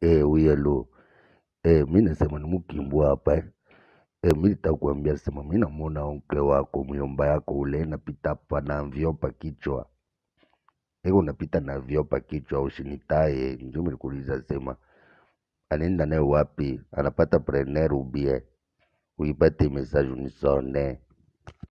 eh, huyo lo eh, mi nasema ni mukimbu hapa eh. Eh, mi nitakuambia sema mi namwona onkle wako myomba yako ule napita hapa na vyopa kichwa ego napita na vyopa kichwa ushinitaye ndio nilikuuliza sema anaenda naye wapi anapata preneur ubie uipate message unisone